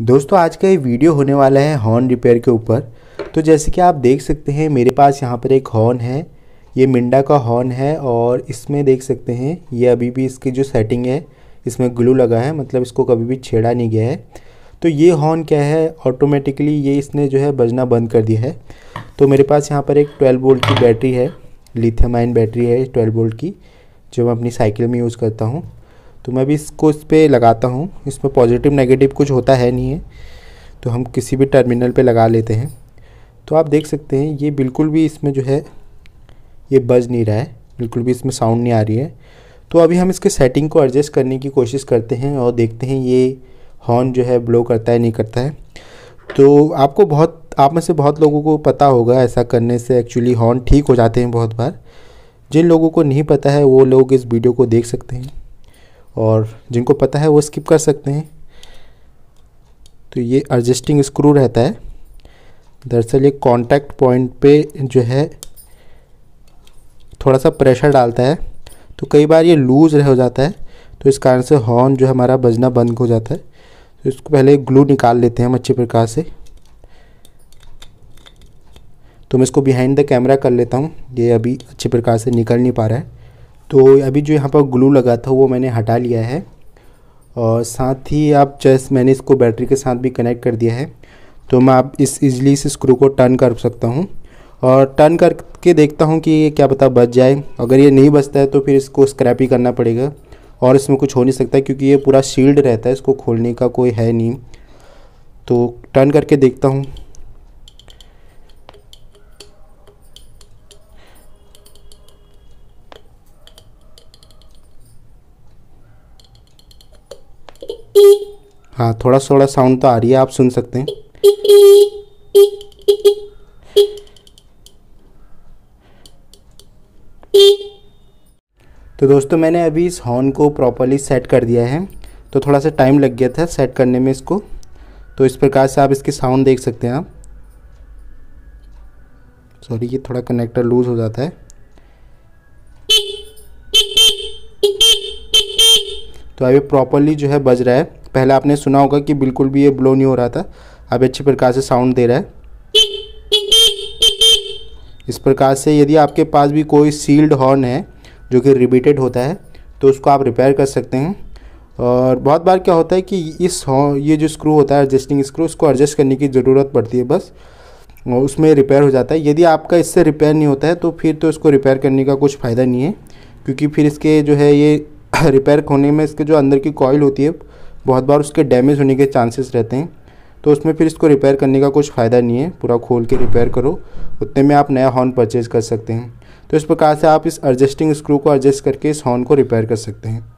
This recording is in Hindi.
दोस्तों आज का ये वीडियो होने वाला है हॉर्न रिपेयर के ऊपर तो जैसे कि आप देख सकते हैं मेरे पास यहाँ पर एक हॉर्न है ये मिंडा का हॉर्न है और इसमें देख सकते हैं ये अभी भी इसकी जो सेटिंग है इसमें ग्लू लगा है मतलब इसको कभी भी छेड़ा नहीं गया है तो ये हॉर्न क्या है ऑटोमेटिकली ये इसने जो है बजना बंद कर दिया है तो मेरे पास यहाँ पर एक ट्वेल्व वोल्ट की बैटरी है लिथियम बैटरी है ट्वेल्व वोल्ट की जो मैं अपनी साइकिल में यूज़ करता हूँ तो मैं भी इसको इस पर लगाता हूँ इसमें पॉजिटिव नेगेटिव कुछ होता है नहीं है तो हम किसी भी टर्मिनल पे लगा लेते हैं तो आप देख सकते हैं ये बिल्कुल भी इसमें जो है ये बज नहीं रहा है बिल्कुल भी इसमें साउंड नहीं आ रही है तो अभी हम इसके सेटिंग को एडजस्ट करने की कोशिश करते हैं और देखते हैं ये हॉर्न जो है ब्लो करता है नहीं करता है तो आपको बहुत आप में से बहुत लोगों को पता होगा ऐसा करने से एक्चुअली हॉर्न ठीक हो जाते हैं बहुत बार जिन लोगों को नहीं पता है वो लोग इस वीडियो को देख सकते हैं और जिनको पता है वो स्किप कर सकते हैं तो ये एडजस्टिंग स्क्रू रहता है दरअसल ये कांटेक्ट पॉइंट पे जो है थोड़ा सा प्रेशर डालता है तो कई बार ये लूज़ रह हो जाता है तो इस कारण से हॉर्न जो हमारा बजना बंद हो जाता है तो इसको पहले ग्लू निकाल लेते हैं हम अच्छे प्रकार से तो मैं इसको बिहाइंड द कैमरा कर लेता हूँ ये अभी अच्छे प्रकार से निकल नहीं पा रहा है तो अभी जो यहाँ पर ग्लू लगा था वो मैंने हटा लिया है और साथ ही आप जैस मैंने इसको बैटरी के साथ भी कनेक्ट कर दिया है तो मैं आप इस इजली इस स्क्रू को टर्न कर सकता हूँ और टर्न करके देखता हूँ कि ये क्या पता बच जाए अगर ये नहीं बचता है तो फिर इसको स्क्रैप ही करना पड़ेगा और इसमें कुछ हो नहीं सकता क्योंकि ये पूरा शील्ड रहता है इसको खोलने का कोई है नहीं तो टर्न करके देखता हूँ हाँ थोड़ा थोड़ा साउंड तो आ रही है आप सुन सकते हैं तो दोस्तों मैंने अभी इस हॉर्न को प्रॉपरली सेट कर दिया है तो थोड़ा सा टाइम लग गया था सेट करने में इसको तो इस प्रकार से आप इसके साउंड देख सकते हैं आप सॉरी ये थोड़ा कनेक्टर लूज़ हो जाता है तो अभी प्रॉपरली जो है बज रहा है पहले आपने सुना होगा कि बिल्कुल भी ये ब्लो नहीं हो रहा था अब अच्छी प्रकार से साउंड दे रहा है इस प्रकार से यदि आपके पास भी कोई सील्ड हॉर्न है जो कि रिपीटेड होता है तो उसको आप रिपेयर कर सकते हैं और बहुत बार क्या होता है कि इस ये जो स्क्रू होता है एडजस्टिंग स्क्रू उसको एडजस्ट करने की ज़रूरत पड़ती है बस उसमें रिपेयर हो जाता है यदि आपका इससे रिपेयर नहीं होता है तो फिर तो इसको रिपेयर करने का कुछ फ़ायदा नहीं है क्योंकि फिर इसके जो है ये रिपेयर होने में इसके जो अंदर की कॉयल होती है बहुत बार उसके डैमेज होने के चांसेस रहते हैं तो उसमें फिर इसको रिपेयर करने का कुछ फ़ायदा नहीं है पूरा खोल के रिपेयर करो उतने में आप नया हॉर्न परचेज कर सकते हैं तो इस प्रकार से आप इस एडजस्टिंग स्क्रू को एडजस्ट करके इस हॉर्न को रिपेयर कर सकते हैं